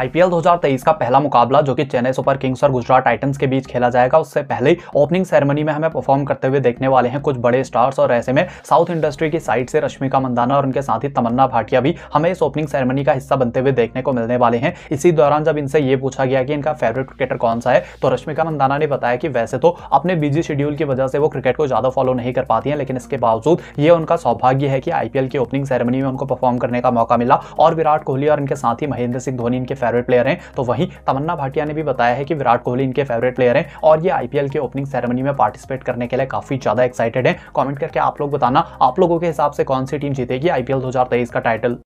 IPL 2023 का पहला मुकाबला जो कि चेन्नई सुपर किंग्स और गुजरात टाइटंस के बीच खेला जाएगा उससे पहले ओपनिंग सेरेमनी में हमें परफॉर्म करते हुए देखने वाले हैं कुछ बड़े स्टार्स और ऐसे में साउथ इंडस्ट्री की साइड से रश्मिका मंदाना और उनके साथ ही तमन्ना भाटिया भी हमें इस ओपनिंग सेरेमनी का हिस्सा बनते हुए देखने को मिलने वाले हैं इसी दौरान जब इनसे ये पूछा गया कि इनका फेवरेट क्रिकेटर कौन सा है तो रश्मिका मंदाना ने बताया कि वैसे तो अपने बिजी शेड्यूल की वजह से वो क्रिकेट को ज़्यादा फॉलो नहीं कर पाती है लेकिन इसके बावजूद ये उनका सौभाग्य है कि आईपीएल की ओपनिंग सेरेमनी में उनको परफॉर्म करने का मौका मिला और विराट कोहली और इनके साथ ही महेंद्र सिंह धोनी इनके फेवरेट प्लेयर हैं तो वहीं तमन्ना भाटिया ने भी बताया है कि विराट कोहली इनके फेवरेट प्लेयर हैं और ये आईपीएल के ओपनिंग सेरेमनी में पार्टिसिपेट करने के लिए काफ़ी ज़्यादा एक्साइटेड है कॉमेंट करके आप लोग बताना आप लोगों के हिसाब से कौन सी टीम जीतेगी आईपीएल दो का टाइटल